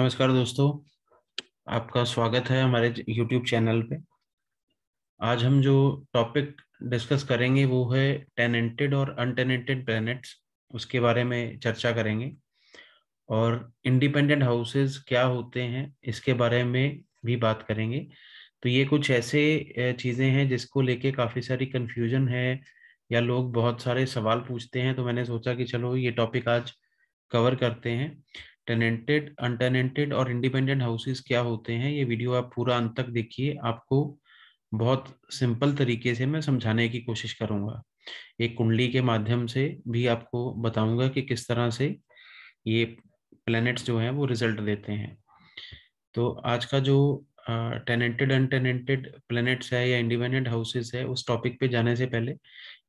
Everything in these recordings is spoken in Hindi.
नमस्कार दोस्तों आपका स्वागत है हमारे YouTube चैनल पे आज हम जो टॉपिक डिस्कस करेंगे वो है टेनेंटेड और अनटेनेंटेड प्लैनेट्स उसके बारे में चर्चा करेंगे और इंडिपेंडेंट हाउसेस क्या होते हैं इसके बारे में भी बात करेंगे तो ये कुछ ऐसे चीज़ें हैं जिसको लेके काफ़ी सारी कन्फ्यूजन है या लोग बहुत सारे सवाल पूछते हैं तो मैंने सोचा कि चलो ये टॉपिक आज कवर करते हैं टेनेंटेड अनटेनेंटेड और इंडिपेंडेंट हाउसेस क्या होते हैं ये वीडियो आप पूरा अंत तक देखिए आपको बहुत सिंपल तरीके से मैं समझाने की कोशिश करूंगा एक कुंडली के माध्यम से भी आपको बताऊंगा कि किस तरह से ये प्लैनेट्स जो हैं वो रिजल्ट देते हैं तो आज का जो टेनेंटेड अनटेनेंटेड प्लैनेट्स है या इंडिपेंडेंट हाउसेस है उस टॉपिक पे जाने से पहले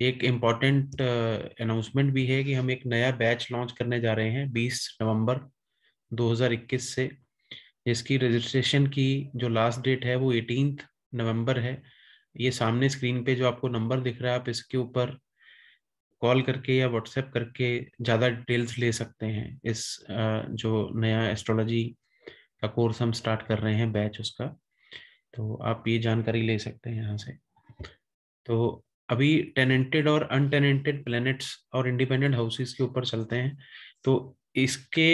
एक इम्पॉर्टेंट अनाउंसमेंट भी है कि हम एक नया बैच लॉन्च करने जा रहे हैं 20 नवंबर 2021 से जिसकी रजिस्ट्रेशन की जो लास्ट डेट है वो एटीन नवंबर है ये सामने स्क्रीन पे जो आपको नंबर दिख रहा है आप इसके ऊपर कॉल करके या व्हाट्सएप करके ज़्यादा डिटेल्स ले सकते हैं इस जो नया एस्ट्रोलॉजी का कोर्स हम स्टार्ट कर रहे हैं बैच उसका तो आप ये जानकारी ले सकते हैं यहाँ से तो अभी टेनेंटेड और अनटेनेंटेड प्लैनेट्स और इंडिपेंडेंट हाउसेस के ऊपर चलते हैं तो इसके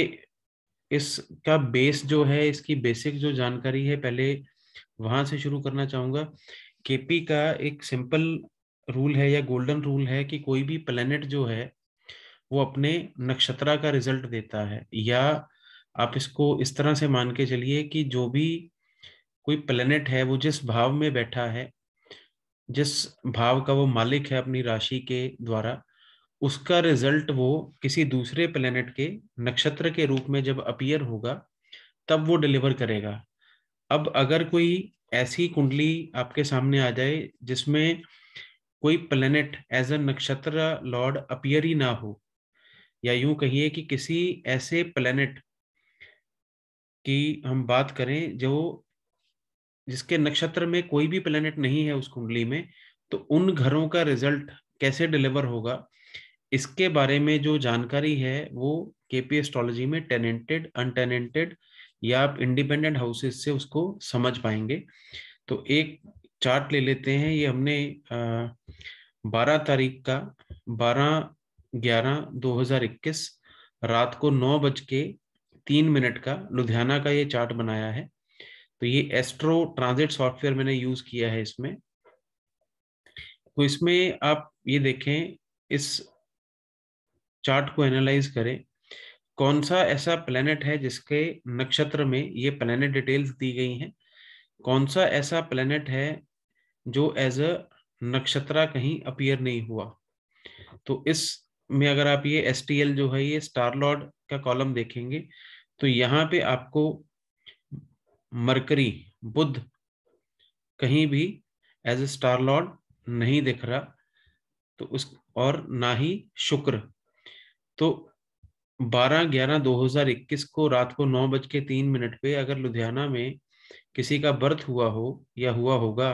इसका बेस जो है इसकी बेसिक जो जानकारी है पहले वहां से शुरू करना चाहूंगा केपी का एक सिंपल रूल है या गोल्डन रूल है कि कोई भी प्लेनेट जो है वो अपने नक्षत्रा का रिजल्ट देता है या आप इसको इस तरह से मान के चलिए कि जो भी कोई प्लेनेट है वो जिस भाव में बैठा है जिस भाव का वो मालिक है अपनी राशि के द्वारा उसका रिजल्ट वो किसी दूसरे प्लेनेट के नक्षत्र के रूप में जब अपियर होगा तब वो डिलीवर करेगा अब अगर कोई ऐसी कुंडली आपके सामने आ जाए जिसमें कोई प्लेनेट एज अ नक्षत्र लॉर्ड अपियर ही ना हो या यूं कहिए कि किसी ऐसे प्लेनेट की हम बात करें जो जिसके नक्षत्र में कोई भी प्लेनेट नहीं है उस कुंडली में तो उन घरों का रिजल्ट कैसे डिलीवर होगा इसके बारे में जो जानकारी है वो केपी एस्ट्रोलॉजी में टेनेंटेड अनटेनेंटेड या आप इंडिपेंडेंट हाउसेस से उसको समझ पाएंगे तो एक चार्ट ले लेते हैं ये हमने बारह तारीख का बारह ग्यारह दो हजार इक्कीस रात को नौ बज के तीन मिनट का लुधियाना का ये चार्ट बनाया है तो ये एस्ट्रो ट्रांजिट सॉफ्टवेयर मैंने यूज किया है इसमें तो इसमें आप ये देखें इस चार्ट को एनालाइज करें कौन सा ऐसा प्लेनेट है जिसके नक्षत्र में ये प्लेनेट डिटेल्स दी गई हैं कौन सा ऐसा प्लेनेट है जो एज अ नक्षत्रा कहीं अपियर नहीं हुआ तो इस में अगर आप ये एस जो है ये स्टार लॉर्ड का कॉलम देखेंगे तो यहाँ पे आपको मरकरी बुद्ध कहीं भी एज ए लॉर्ड नहीं दिख रहा तो उस और ना ही शुक्र तो 12 ग्यारह 2021 को रात को नौ बज के तीन मिनट पे अगर लुधियाना में किसी का बर्थ हुआ हो या हुआ होगा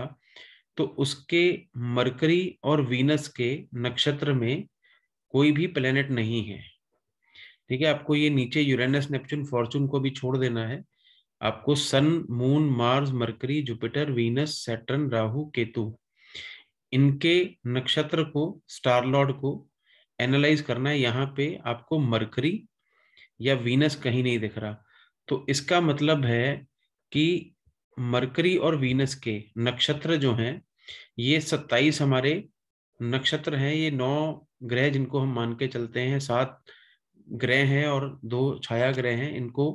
तो उसके मरकरी और वीनस के नक्षत्र में कोई भी प्लेनेट नहीं है ठीक है आपको ये नीचे यूरेनस नेपच्यून फॉर्चून को भी छोड़ देना है आपको sun moon Mars Mercury Jupiter Venus Saturn Rahu Ketu इनके नक्षत्र को स्टार लॉर्ड को एनालाइज करना है यहाँ पे आपको मरकरी या वीनस कहीं नहीं दिख रहा तो इसका मतलब है कि मरकरी और वीनस के नक्षत्र जो हैं ये सत्ताईस हमारे नक्षत्र हैं ये नौ ग्रह जिनको हम मान के चलते हैं सात ग्रह हैं और दो छाया ग्रह हैं इनको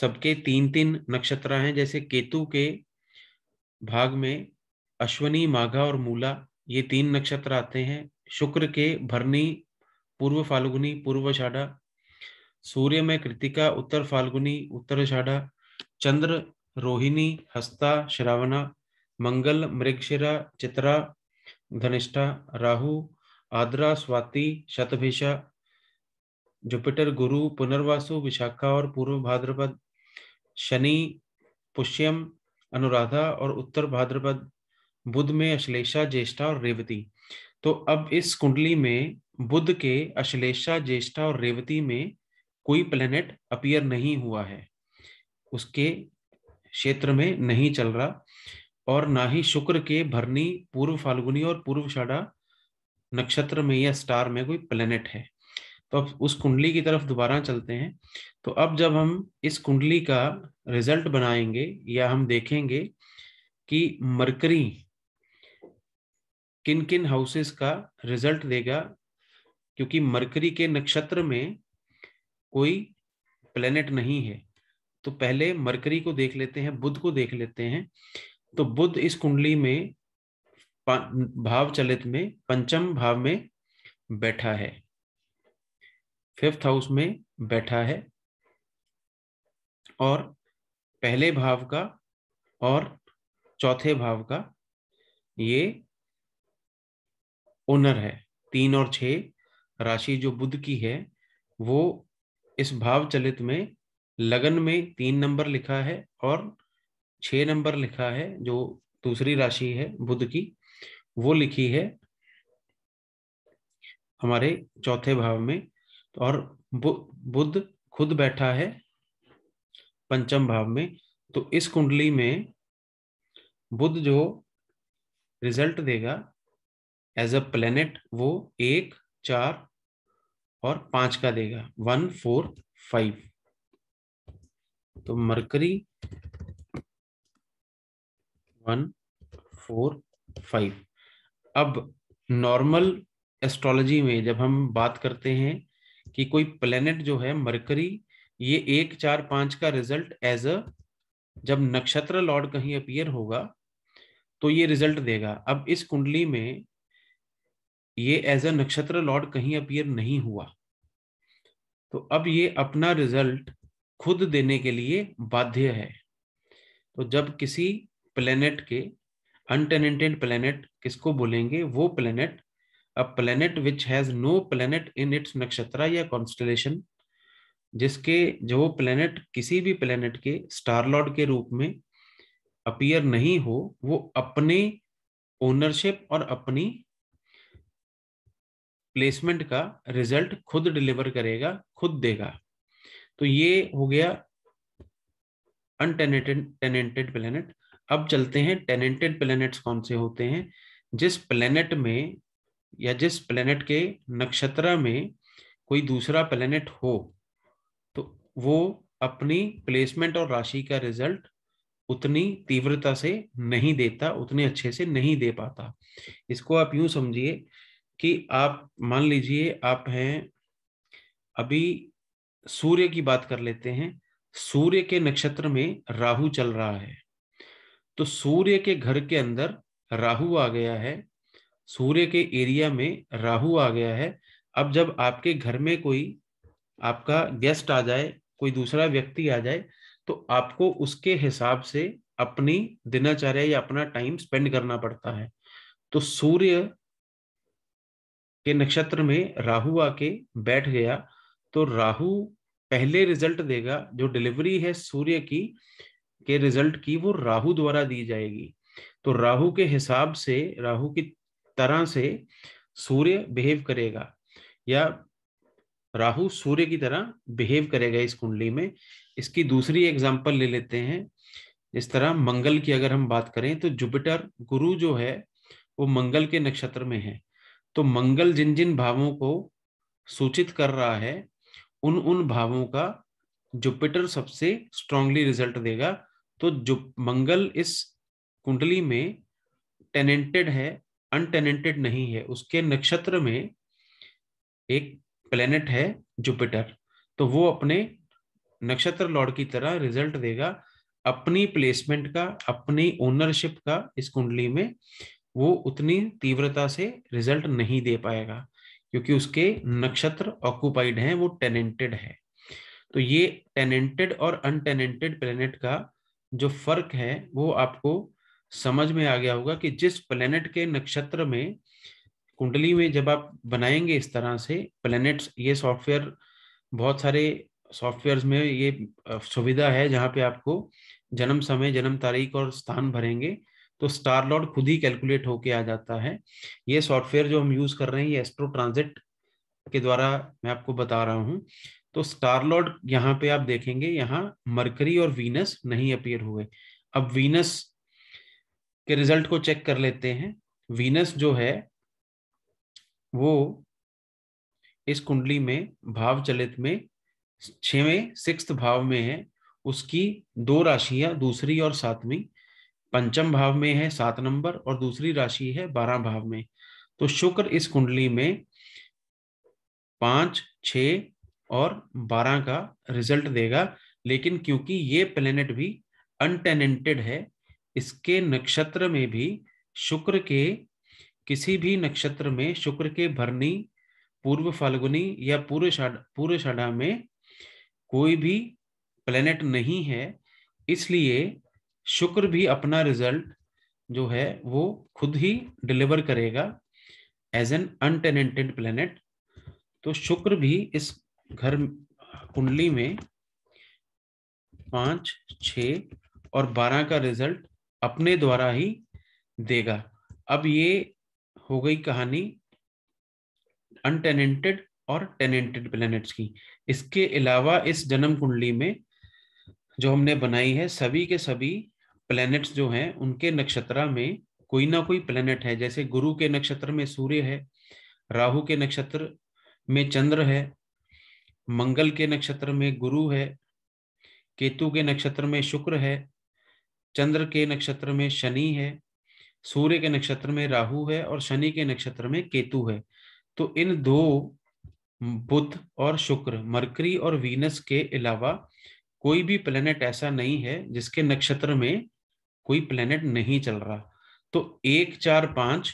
सबके तीन तीन नक्षत्र हैं जैसे केतु के भाग में अश्वनी माघा और मूला ये तीन नक्षत्र आते हैं शुक्र के भरनी पूर्व फाल्गुनी पूर्व शाढ़ा सूर्य में कृतिका उत्तर फाल्गुनी उत्तर शाढ़ा चंद्र रोहिणी हस्ता श्रावणा मंगल मृगशिरा चित्रा धनिष्ठा राहु आद्रा स्वाति शतभिषा जुपिटर गुरु पुनर्वासु विशाखा और पूर्व भाद्रपद शनि पुष्यम अनुराधा और उत्तर भाद्रपद बुध में अश्लेषा ज्येष्ठा और रेवती तो अब इस कुंडली में बुद्ध के अश्लेषा ज्येष्ठा और रेवती में कोई प्लेनेट अपियर नहीं हुआ है उसके क्षेत्र में नहीं चल रहा और ना ही शुक्र के भरनी पूर्व फाल्गुनी और पूर्व षाढ़ा नक्षत्र में या स्टार में कोई प्लेनेट है तो अब उस कुंडली की तरफ दोबारा चलते हैं तो अब जब हम इस कुंडली का रिजल्ट बनाएंगे या हम देखेंगे कि मरकरी किन किन हाउसेस का रिजल्ट देगा क्योंकि मरकरी के नक्षत्र में कोई प्लेनेट नहीं है तो पहले मरकरी को देख लेते हैं बुद्ध को देख लेते हैं तो बुद्ध इस कुंडली में भाव चलित में पंचम भाव में बैठा है फिफ्थ हाउस में बैठा है और पहले भाव का और चौथे भाव का ये ओनर है तीन और छ राशि जो बुद्ध की है वो इस भाव चलित में लगन में तीन नंबर लिखा है और छ नंबर लिखा है जो दूसरी राशि है बुद्ध की वो लिखी है हमारे चौथे भाव में और बुद्ध खुद बैठा है पंचम भाव में तो इस कुंडली में बुद्ध जो रिजल्ट देगा एज अ प्लेनेट वो एक चार और पांच का देगा वन फोर फाइव तो मरकरी वन फोर फाइव अब नॉर्मल एस्ट्रोलॉजी में जब हम बात करते हैं कि कोई प्लेनेट जो है मरकरी ये एक चार पांच का रिजल्ट एज अ जब नक्षत्र लॉर्ड कहीं अपियर होगा तो ये रिजल्ट देगा अब इस कुंडली में ये एज ए नक्षत्र लॉर्ड कहीं अपियर नहीं हुआ तो अब ये अपना रिजल्ट खुद देने के लिए बाध्य है तो जब किसी प्लेनेट के अनटेनेंटेड प्लेनेट किसको बोलेंगे वो planet a planet which has no planet in its नक्षत्र या कॉन्स्टलेशन जिसके जो प्लेनेट किसी भी प्लेनेट के स्टार लॉर्ड के रूप में अपियर नहीं हो वो अपने ओनरशिप और अपनी प्लेसमेंट का रिजल्ट खुद डिलीवर करेगा खुद देगा तो ये हो गया अनटेनेटेड टेनेंटेड प्लेनेट अब चलते हैं टेनेंटेड प्लेनेट्स कौन से होते हैं जिस प्लेनेट में या जिस प्लेनेट के नक्षत्र में कोई दूसरा प्लेनेट हो तो वो अपनी प्लेसमेंट और राशि का रिजल्ट उतनी तीव्रता से नहीं देता उतने अच्छे से नहीं दे पाता इसको आप यूं समझिए कि आप मान लीजिए आप हैं अभी सूर्य की बात कर लेते हैं सूर्य के नक्षत्र में राहु चल रहा है तो सूर्य के घर के अंदर राहु आ गया है सूर्य के एरिया में राहु आ गया है अब जब आपके घर में कोई आपका गेस्ट आ जाए कोई दूसरा व्यक्ति आ जाए तो आपको उसके हिसाब से अपनी दिनाचार्य या अपना टाइम स्पेंड करना पड़ता है तो सूर्य के नक्षत्र में राहु आके बैठ गया तो राहु पहले रिजल्ट देगा जो डिलीवरी है सूर्य की के रिजल्ट की वो राहु द्वारा दी जाएगी तो राहु के हिसाब से राहु की तरह से सूर्य बिहेव करेगा या राहु सूर्य की तरह बिहेव करेगा इस कुंडली में इसकी दूसरी एग्जाम्पल ले लेते हैं इस तरह मंगल की अगर हम बात करें तो जुपिटर गुरु जो है वो मंगल के नक्षत्र में है तो मंगल जिन जिन भावों को सूचित कर रहा है उन उन भावों का जुपिटर सबसे स्ट्रांगली रिजल्ट देगा तो जो मंगल इस कुंडली में टेनेंटेड है अनटेनेंटेड नहीं है उसके नक्षत्र में एक प्लेनेट है जुपिटर तो वो अपने नक्षत्र लॉर्ड की तरह रिजल्ट देगा अपनी प्लेसमेंट का अपनी ओनरशिप का इस कुंडली में वो उतनी तीव्रता से रिजल्ट नहीं दे पाएगा क्योंकि उसके नक्षत्र ऑक्यूपाइड हैं वो टेनेंटेड है तो ये टेनेंटेड और अनटेनेंटेड प्लेनेट का जो फर्क है वो आपको समझ में आ गया होगा कि जिस प्लेनेट के नक्षत्र में कुंडली में जब आप बनाएंगे इस तरह से प्लेनेट्स ये सॉफ्टवेयर बहुत सारे सॉफ्टवेयर्स में ये सुविधा है जहाँ पे आपको जन्म समय जन्म तारीख और स्थान भरेंगे तो स्टार लॉर्ड खुद ही कैलकुलेट होके आ जाता है ये सॉफ्टवेयर जो हम यूज कर रहे हैं ये एस्ट्रो ट्रांजिट के द्वारा मैं आपको बता रहा हूँ तो स्टार लॉर्ड यहाँ पे आप देखेंगे यहाँ मरकरी और वीनस नहीं अपियर हुए अब वीनस के रिजल्ट को चेक कर लेते हैं वीनस जो है वो इस कुंडली में भाव चलित में छवें सिक्स भाव में है उसकी दो राशियां दूसरी और सातवीं पंचम भाव में है सात नंबर और दूसरी राशि है बारह भाव में तो शुक्र इस कुंडली में पांच छ और बारह का रिजल्ट देगा लेकिन क्योंकि ये प्लेनेट भी अनटेनेंटेड है इसके नक्षत्र में भी शुक्र के किसी भी नक्षत्र में शुक्र के भरनी पूर्व फाल्गुनी या पूर्व शाड पूर्व शाडा में कोई भी प्लेनेट नहीं है इसलिए शुक्र भी अपना रिजल्ट जो है वो खुद ही डिलीवर करेगा एज एन अनटेनेंटेड प्लेनेट तो शुक्र भी इस घर कुंडली में पांच छ और बारह का रिजल्ट अपने द्वारा ही देगा अब ये हो गई कहानी अनटेनेंटेड और टेनेंटेड प्लैनेट्स की इसके अलावा इस जन्म कुंडली में जो हमने बनाई है सभी के सभी प्लैनेट्स जो हैं उनके नक्षत्रा में कोई ना कोई प्लैनेट है जैसे गुरु के नक्षत्र में सूर्य है राहु के नक्षत्र में चंद्र है मंगल के नक्षत्र में गुरु है केतु के नक्षत्र में शुक्र है चंद्र के नक्षत्र में शनि है सूर्य के नक्षत्र में राहु है और शनि के नक्षत्र में केतु है तो इन दो बुध और शुक्र मरकरी और वीनस के अलावा कोई भी प्लेनेट ऐसा नहीं है जिसके नक्षत्र में कोई प्लेनेट नहीं चल रहा तो एक चार पांच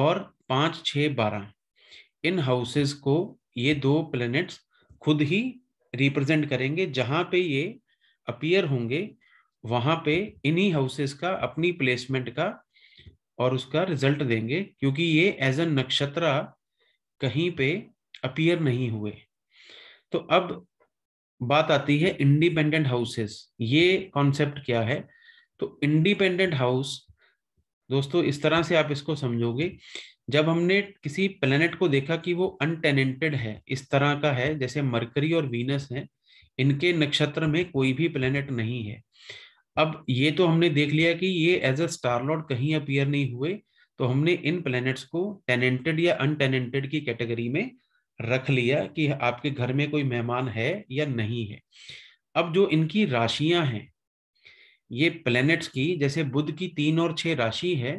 और पांच छ बारह इन हाउसेस को ये दो प्लेनेट्स खुद ही रिप्रेजेंट करेंगे जहां पे ये अपियर होंगे वहां पे इन्हीं हाउसेस का अपनी प्लेसमेंट का और उसका रिजल्ट देंगे क्योंकि ये एज ए नक्षत्र कहीं पे अपियर नहीं हुए तो अब बात आती है इंडिपेंडेंट हाउसेस ये कॉन्सेप्ट क्या है तो इंडिपेंडेंट हाउस दोस्तों इस तरह से आप इसको समझोगे जब हमने किसी प्लेनेट को देखा कि वो अनटेनेंटेड है इस तरह का है जैसे मरकरी और वीनस है इनके नक्षत्र में कोई भी प्लेनेट नहीं है अब ये तो हमने देख लिया कि ये एज अ स्टारलॉर्ड कहीं अपियर नहीं हुए तो हमने इन प्लेनेट्स को टेनेंटेड या अनटेनेंटेड की कैटेगरी में रख लिया कि आपके घर में कोई मेहमान है या नहीं है अब जो इनकी राशियां हैं ये प्लैनेट्स की जैसे बुध की तीन और छह राशि है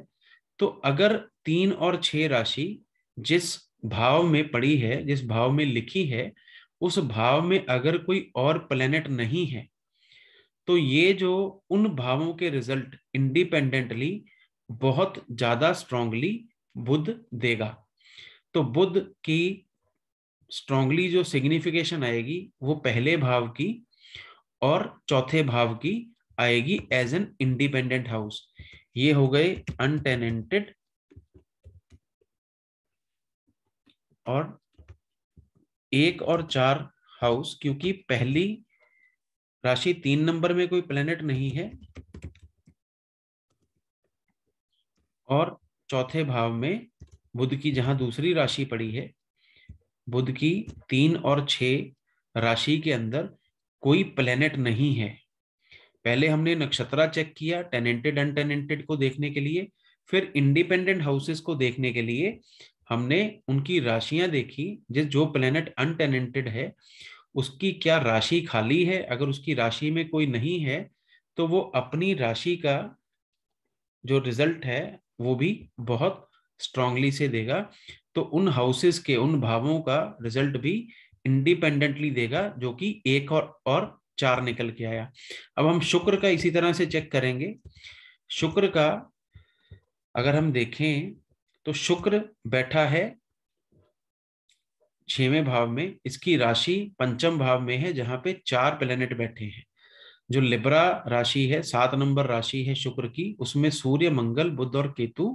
तो अगर तीन और छह राशि जिस भाव में पड़ी है जिस भाव में लिखी है उस भाव में अगर कोई और प्लेनेट नहीं है तो ये जो उन भावों के रिजल्ट इंडिपेंडेंटली बहुत ज्यादा स्ट्रांगली बुद्ध देगा तो बुद्ध की स्ट्रांगली जो सिग्निफिकेशन आएगी वो पहले भाव की और चौथे भाव की आएगी एज एन इंडिपेंडेंट हाउस ये हो गए अनटेनेंटेड और एक और चार हाउस क्योंकि पहली राशि तीन नंबर में कोई प्लेनेट नहीं है और चौथे भाव में बुध की जहां दूसरी राशि पड़ी है बुध की तीन और छ राशि के अंदर कोई प्लेनेट नहीं है पहले हमने नक्षत्रा चेक किया टेनेंटेड अनटेनेंटेड को देखने के लिए फिर इंडिपेंडेंट हाउसेस को देखने के लिए हमने उनकी राशियां देखी जिस जो प्लेनेट अनटेनेंटेड है उसकी क्या राशि खाली है अगर उसकी राशि में कोई नहीं है तो वो अपनी राशि का जो रिजल्ट है वो भी बहुत स्ट्रांगली से देगा तो उन हाउसेस के उन भावों का रिजल्ट भी इंडिपेंडेंटली देगा जो कि एक और और चार निकल के आया अब हम शुक्र का इसी तरह से चेक करेंगे शुक्र का अगर हम देखें तो शुक्र बैठा है छवें भाव में इसकी राशि पंचम भाव में है जहां पे चार प्लेनेट बैठे हैं जो लिब्रा राशि है सात नंबर राशि है शुक्र की उसमें सूर्य मंगल बुद्ध और केतु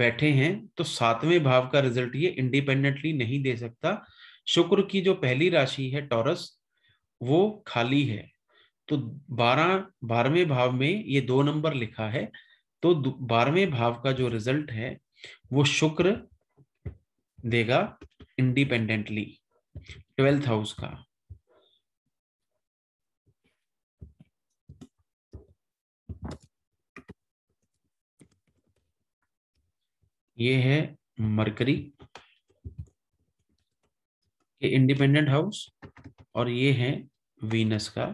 बैठे हैं तो सातवें भाव का रिजल्ट ये इंडिपेंडेंटली नहीं दे सकता शुक्र की जो पहली राशि है टॉरस वो खाली है तो बारह बारहवें भाव में ये दो नंबर लिखा है तो बारहवें भाव का जो रिजल्ट है वो शुक्र देगा इंडिपेंडेंटली ट्वेल्थ हाउस का ये है मरकरी ये इंडिपेंडेंट हाउस और ये है वीनस का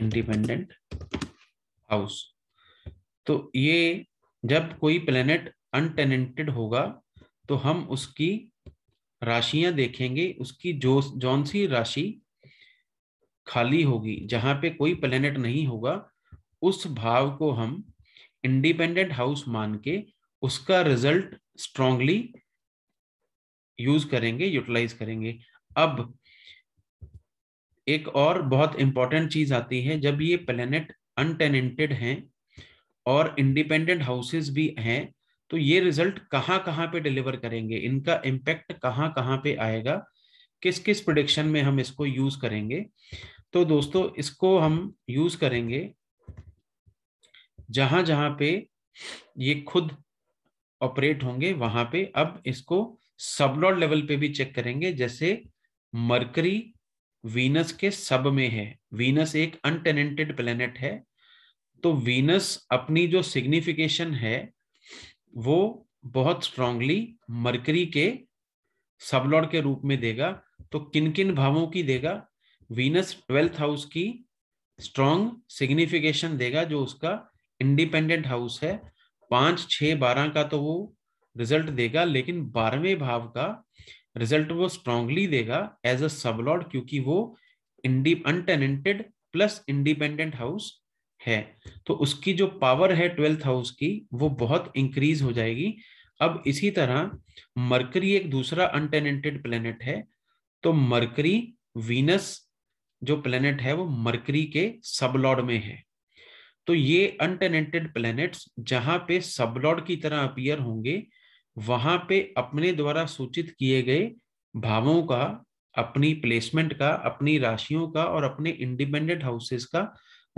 इंडिपेंडेंट हाउस तो ये जब कोई प्लेनेट अनटेनेंटेड होगा तो हम उसकी राशियां देखेंगे उसकी जो जौन सी राशि खाली होगी जहां पे कोई प्लेनेट नहीं होगा उस भाव को हम इंडिपेंडेंट हाउस मान के उसका रिजल्ट स्ट्रांगली यूज करेंगे यूटिलाइज करेंगे अब एक और बहुत इंपॉर्टेंट चीज आती है जब ये प्लेनेट अनटेनेंटेड हैं और इंडिपेंडेंट हाउसेस भी हैं तो ये रिजल्ट कहाँ कहाँ पे डिलीवर करेंगे इनका इम्पैक्ट कहाँ कहाँ पे आएगा किस किस प्रोडिक्शन में हम इसको यूज करेंगे तो दोस्तों इसको हम यूज करेंगे जहां जहां पे ये खुद ऑपरेट होंगे वहां पे अब इसको सबलॉड लेवल पे भी चेक करेंगे जैसे मरकरी वीनस के सब में है वीनस एक अनटेनेंटेड प्लेनेट है तो वीनस अपनी जो सिग्निफिकेशन है वो बहुत स्ट्रांगली मरकरी के सबलॉर्ड के रूप में देगा तो किन किन भावों की देगा वीनस ट्वेल्थ हाउस की स्ट्रांग सिग्निफिकेशन देगा जो उसका इंडिपेंडेंट हाउस है पांच छ बारह का तो वो रिजल्ट देगा लेकिन बारहवें भाव का रिजल्ट वो स्ट्रांगली देगा एज अ सबलॉट क्योंकि वो अनटेनेंटेड प्लस इंडिपेंडेंट हाउस है तो उसकी जो पावर है ट्वेल्थ हाउस की वो बहुत इंक्रीज हो जाएगी अब इसी तरह मरकरी एक दूसरा अनटेनेंटेड प्लेनेट है तो मरकरी वीनस जो प्लेनेट है वो मरकरी के सबलॉड में है तो ये अनटेनेंटेड प्लेनेट्स जहां पे सबलॉड की तरह अपियर होंगे वहां पे अपने द्वारा सूचित किए गए भावों का अपनी प्लेसमेंट का अपनी राशियों का और अपने इंडिपेंडेंट हाउसेस का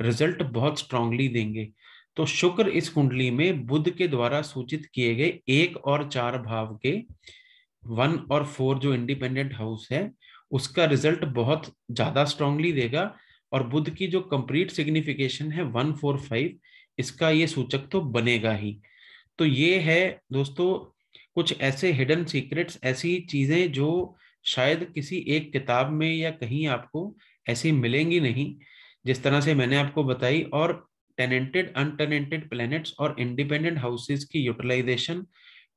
रिजल्ट बहुत स्ट्रांगली देंगे तो शुक्र इस कुंडली में बुद्ध के द्वारा सूचित किए गए एक और चार भाव के वन और फोर जो इंडिपेंडेंट हाउस है उसका रिजल्ट बहुत ज्यादा स्ट्रांगली देगा और बुद्ध की जो कंप्लीट सिग्निफिकेशन है वन फोर फाइव इसका ये सूचक तो बनेगा ही तो ये है दोस्तों कुछ ऐसे हिडन सीक्रेट्स ऐसी चीजें जो शायद किसी एक किताब में या कहीं आपको ऐसी मिलेंगी नहीं जिस तरह से मैंने आपको बताई और टेनेंटेड अनटेनेंटेड प्लैनेट्स और इंडिपेंडेंट हाउसेस की यूटिलाइजेशन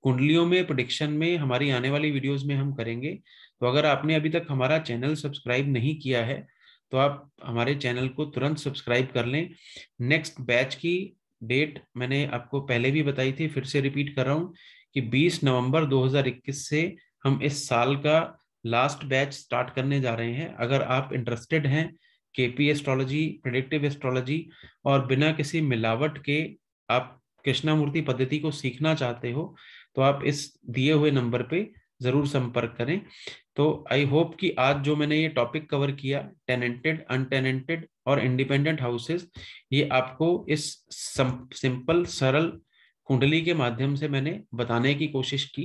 कुंडलियों में प्रोडिक्शन में हमारी आने वाली वीडियोस में हम करेंगे तो अगर आपने अभी तक हमारा चैनल सब्सक्राइब नहीं किया है तो आप हमारे चैनल को तुरंत सब्सक्राइब कर लें नेक्स्ट बैच की डेट मैंने आपको पहले भी बताई थी फिर से रिपीट कर रहा हूँ कि 20 नवंबर 2021 से हम इस साल का लास्ट बैच स्टार्ट करने जा रहे हैं अगर आप इंटरेस्टेड हैं के पी एस्ट्रोलॉजी प्रडिक्टिव एस्ट्रोलॉजी और बिना किसी मिलावट के आप कृष्णामूर्ति पद्धति को सीखना चाहते हो तो आप इस दिए हुए नंबर पे जरूर संपर्क करें तो आई होप कि आज जो मैंने ये टॉपिक कवर किया टेनेंटेड अनटेनेंटेड और इंडिपेंडेंट हाउसेस ये आपको इस सिंपल सरल कुंडली के माध्यम से मैंने बताने की कोशिश की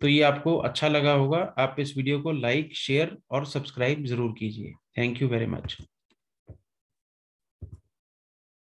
तो ये आपको अच्छा लगा होगा आप इस वीडियो को लाइक शेयर और सब्सक्राइब जरूर कीजिए थैंक यू वेरी मच